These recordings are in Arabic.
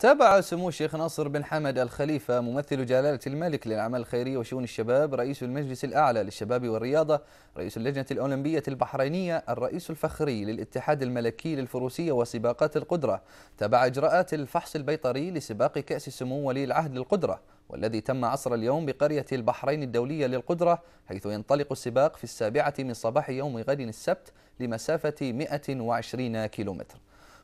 تابع سمو الشيخ ناصر بن حمد الخليفة ممثل جلالة الملك للأعمال الخيرية وشؤون الشباب رئيس المجلس الأعلى للشباب والرياضة رئيس اللجنة الأولمبية البحرينية الرئيس الفخري للاتحاد الملكي للفروسية وسباقات القدرة تابع إجراءات الفحص البيطري لسباق كأس سمو ولي العهد للقدرة والذي تم عصر اليوم بقرية البحرين الدولية للقدرة حيث ينطلق السباق في السابعة من صباح يوم غد السبت لمسافة 120 كيلومتر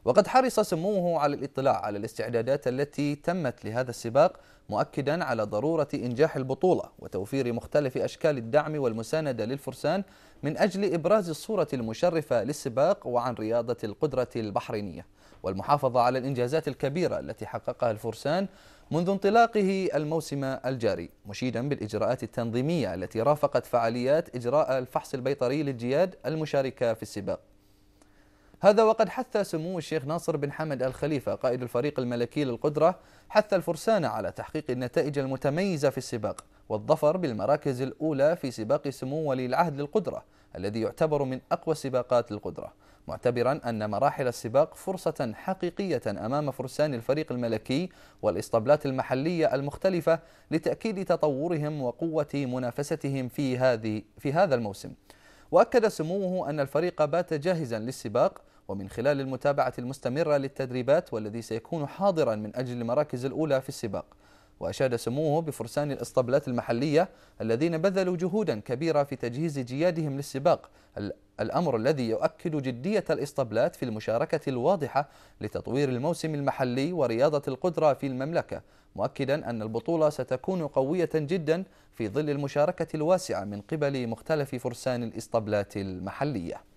وقد حرص سموه على الاطلاع على الاستعدادات التي تمت لهذا السباق مؤكدا على ضرورة إنجاح البطولة وتوفير مختلف أشكال الدعم والمساندة للفرسان من أجل إبراز الصورة المشرفة للسباق وعن رياضة القدرة البحرينية والمحافظة على الإنجازات الكبيرة التي حققها الفرسان منذ انطلاقه الموسم الجاري مشيدا بالإجراءات التنظيمية التي رافقت فعاليات إجراء الفحص البيطري للجياد المشاركة في السباق هذا وقد حث سمو الشيخ ناصر بن حمد الخليفة قائد الفريق الملكي للقدرة حث الفرسان على تحقيق النتائج المتميزة في السباق والظفر بالمراكز الأولى في سباق سمو ولي العهد للقدرة الذي يعتبر من أقوى سباقات القدرة معتبرا أن مراحل السباق فرصة حقيقية أمام فرسان الفريق الملكي والإسطبلات المحلية المختلفة لتأكيد تطورهم وقوة منافستهم في, هذه في هذا الموسم وأكد سموه أن الفريق بات جاهزا للسباق ومن خلال المتابعة المستمرة للتدريبات والذي سيكون حاضرا من أجل المراكز الأولى في السباق وأشاد سموه بفرسان الإسطبلات المحلية الذين بذلوا جهودا كبيرة في تجهيز جيادهم للسباق الأمر الذي يؤكد جدية الإسطبلات في المشاركة الواضحة لتطوير الموسم المحلي ورياضة القدرة في المملكة مؤكدا أن البطولة ستكون قوية جدا في ظل المشاركة الواسعة من قبل مختلف فرسان الإسطبلات المحلية